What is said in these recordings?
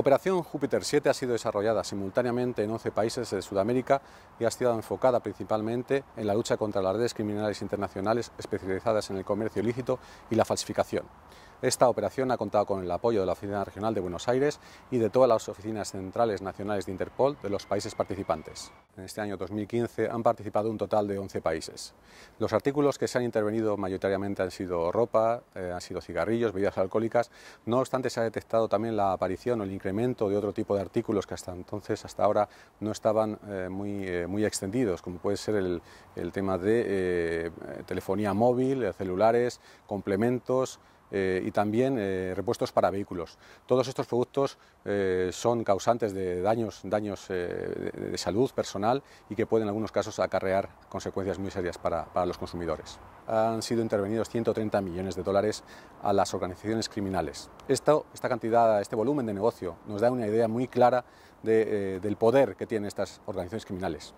Operación Júpiter 7 ha sido desarrollada simultáneamente en 11 países de Sudamérica y ha sido enfocada principalmente en la lucha contra las redes criminales internacionales especializadas en el comercio ilícito y la falsificación. Esta operación ha contado con el apoyo de la Oficina Regional de Buenos Aires y de todas las oficinas centrales nacionales de Interpol de los países participantes. En este año 2015 han participado un total de 11 países. Los artículos que se han intervenido mayoritariamente han sido ropa, eh, han sido cigarrillos, bebidas alcohólicas. No obstante, se ha detectado también la aparición o el incremento de otro tipo de artículos que hasta entonces, hasta ahora, no estaban eh, muy, eh, muy extendidos, como puede ser el tema de telefonía móvil, celulares, complementos, eh, y también eh, repuestos para vehículos. Todos estos productos eh, son causantes de daños, daños de, salud personal y que pueden en algunos casos acarrear consecuencias muy serias para, los consumidores. Han sido intervenidos 130 millones de dólares a las organizaciones criminales. esta cantidad, este volumen de negocio nos da una idea muy clara del poder que tienen estas organizaciones criminales.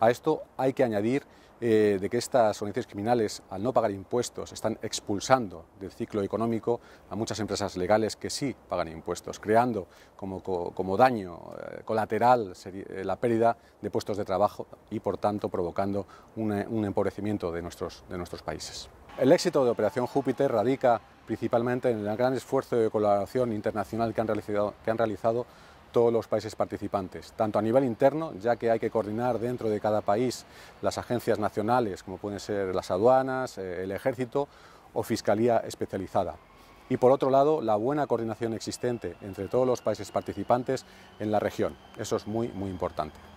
A esto hay que añadir eh, de que estas organizaciones criminales, al no pagar impuestos, están expulsando del ciclo económico a muchas empresas legales que sí pagan impuestos, creando como, daño eh, colateral eh, la pérdida de puestos de trabajo y, por tanto, provocando un empobrecimiento de nuestros, países. El éxito de Operación Júpiter radica principalmente en el gran esfuerzo de colaboración internacional que han realizado todos los países participantes, tanto a nivel interno, ya que hay que coordinar dentro de cada país las agencias nacionales, como pueden ser las aduanas, eh, el ejército o fiscalía especializada. Y por otro lado, la buena coordinación existente entre todos los países participantes en la región. Eso es muy, muy importante.